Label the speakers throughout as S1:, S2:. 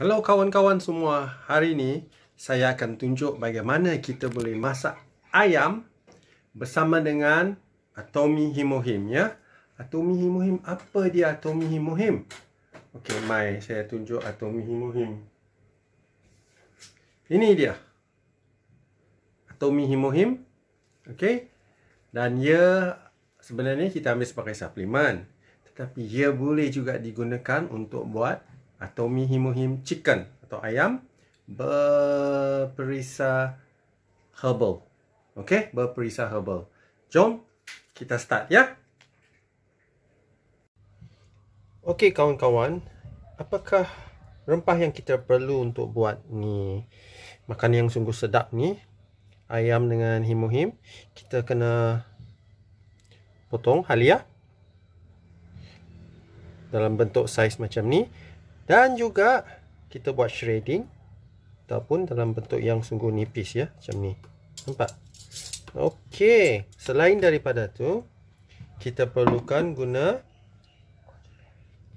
S1: Hello kawan-kawan semua. Hari ini saya akan tunjuk bagaimana kita boleh masak ayam bersama dengan atomi himohim ya. Atomi himohim apa dia atomi himohim? Okey, mai saya tunjuk atomi himohim. Ini dia. Atomi himohim. Okey. Dan ia sebenarnya kita ambil sebagai suplemen. Tetapi ia boleh juga digunakan untuk buat atau mi himu him chicken atau ayam berperisa herbal. Okey, berperisa herbal. Jom kita start ya. Okey kawan-kawan, apakah rempah yang kita perlu untuk buat ni makan yang sungguh sedap ni? Ayam dengan himu him, kita kena potong halia dalam bentuk saiz macam ni dan juga kita buat shredding ataupun dalam bentuk yang sungguh nipis ya macam ni nampak okey selain daripada tu kita perlukan guna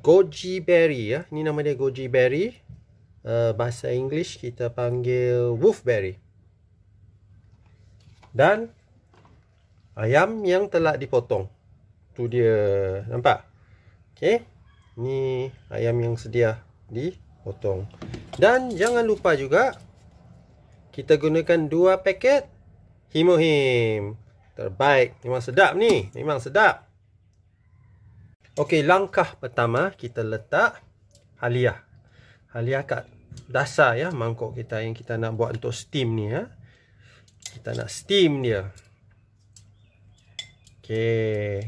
S1: goji berry ya Ini nama dia goji berry uh, bahasa english kita panggil wolfberry dan ayam yang telah dipotong tu dia nampak okey ni ayam yang sedia dipotong. Dan jangan lupa juga kita gunakan dua paket Himohim. Terbaik, memang sedap ni, memang sedap. Okey, langkah pertama kita letak halia. Halia kat dasar ya mangkuk kita yang kita nak buat untuk steam ni ya. Kita nak steam dia. Okey.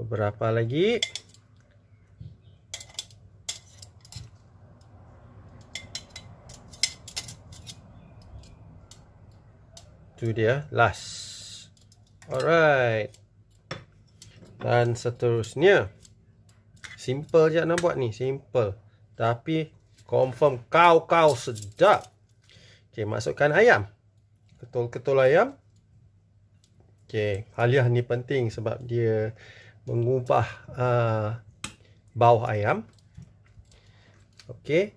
S1: Beberapa lagi. tu dia last alright dan seterusnya simple je nak buat ni simple tapi confirm kau-kau sedap okey masukkan ayam ketul-ketul ayam okey halia ni penting sebab dia mengubah uh, bau ayam okey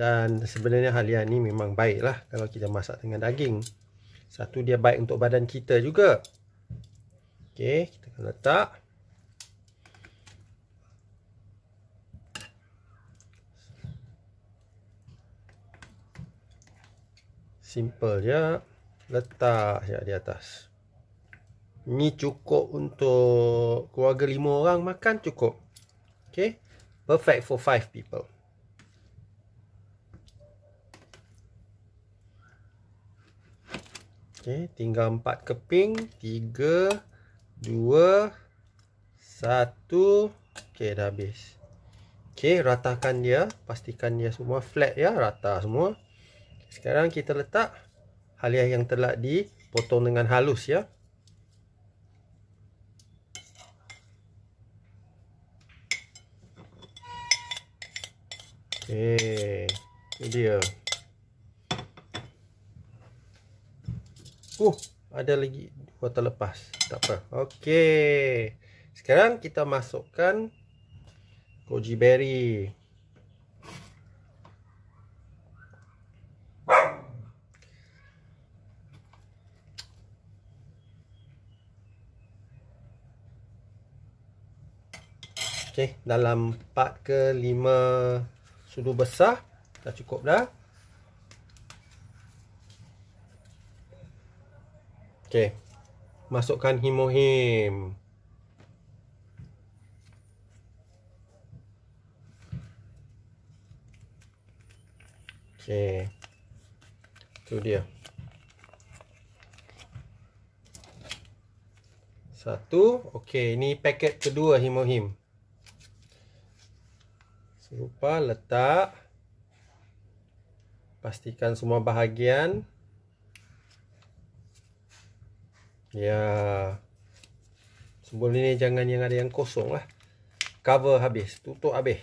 S1: dan sebenarnya halia ni memang baiklah kalau kita masak dengan daging satu dia baik untuk badan kita juga. Okey, kita akan letak. Simple ya, Letak ya di atas. Ni cukup untuk keluarga lima orang makan cukup. Okey. Perfect for five people. Okey, tinggal 4 keping. 3 2 1 Okey, dah habis. Okey, ratakan dia, pastikan dia semua flat ya, rata semua. sekarang kita letak halia yang telah dipotong dengan halus ya. Okey. Dia. Uh, ada lagi dua lepas. Tak apa. Okey. Sekarang kita masukkan goji berry. Okey, dalam 4 ke 5 sudu besar dah cukup dah. Okey. Masukkan himohim. Okey. Tu dia. Satu, okey, ini paket kedua himohim. Serupa letak pastikan semua bahagian Ya. sebelum ini jangan yang ada yang kosong lah. Cover habis. Tutup habis.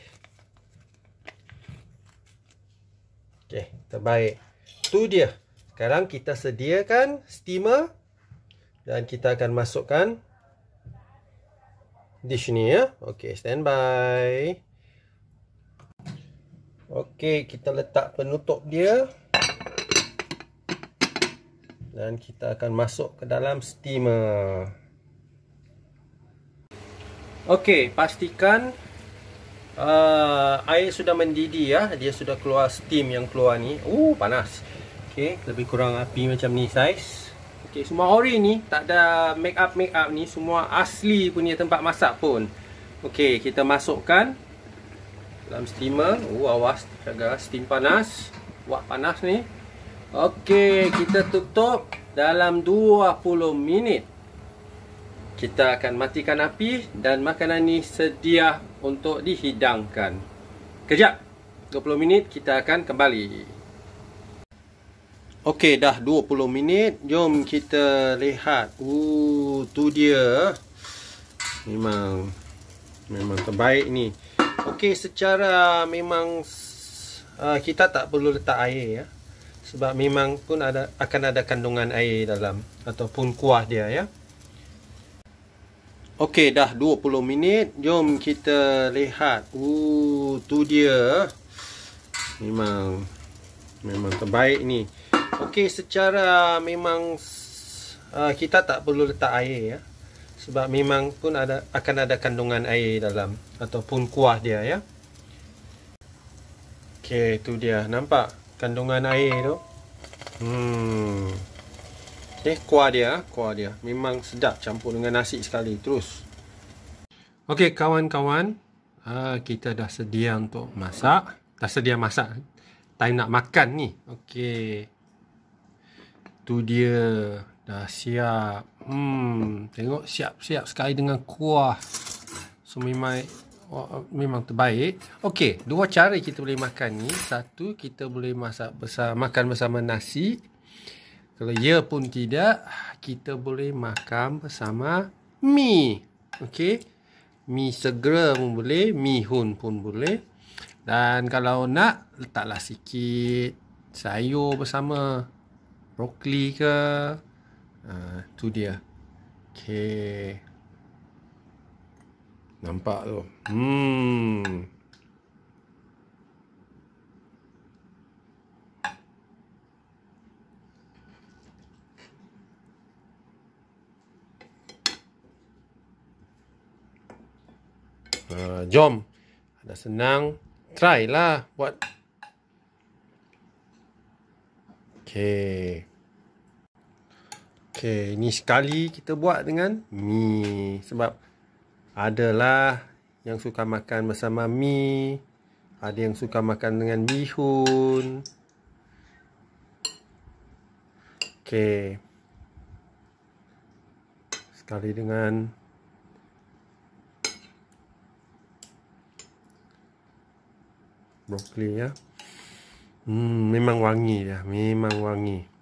S1: Okey. Terbaik. Tu dia. Sekarang kita sediakan steamer. Dan kita akan masukkan dish ni ya. Okey. Stand by. Okey. Kita letak penutup dia. Okey dan kita akan masuk ke dalam steamer ok pastikan uh, air sudah mendidih ya. dia sudah keluar steam yang keluar ni uh, panas ok lebih kurang api macam ni size ok semua ori ni tak ada make up make up ni semua asli punya tempat masak pun ok kita masukkan dalam steamer uh, awas jaga steam panas wah panas ni Okey, kita tutup dalam 20 minit. Kita akan matikan api dan makanan ni sedia untuk dihidangkan. Kejap. 20 minit kita akan kembali. Okey, dah 20 minit. Jom kita lihat. Uh, tu dia. Memang memang terbaik ni. Okey, secara memang uh, kita tak perlu letak air ya sebab memang pun ada akan ada kandungan air dalam ataupun kuah dia ya. Okey dah 20 minit, jom kita lihat. Uh tu dia. Memang memang terbaik ni. Okey secara memang uh, kita tak perlu letak air ya. Sebab memang pun ada akan ada kandungan air dalam ataupun kuah dia ya. Okey tu dia nampak kandungan air tu. Hmm. Eh kuah dia, kuah dia memang sedap campur dengan nasi sekali terus. Okey kawan-kawan, uh, kita dah sedia untuk masak. Dah sedia masak. Time nak makan ni. Okey. Tu dia dah siap. Hmm, tengok siap-siap sekali dengan kuah. So memang Oh, oh, memang terbaik. Okey, dua cara kita boleh makan ni. Satu, kita boleh masak besar, makan bersama nasi. Kalau ya pun tidak, kita boleh makan bersama mi. Okey. Mi segera pun boleh, mi hun pun boleh. Dan kalau nak, letaklah sikit sayur bersama brokoli ke. Ah, uh, dia. Okey. Nampak tu. Hmm. Uh, jom. Ada senang. Try lah. Buat. Okay. Okay. Ini sekali kita buat dengan mi Sebab. Adalah yang suka makan bersama mi. Ada yang suka makan dengan bihun. Okey. Sekali dengan broccoli ya. Hmm, memang wangi ya, memang wangi.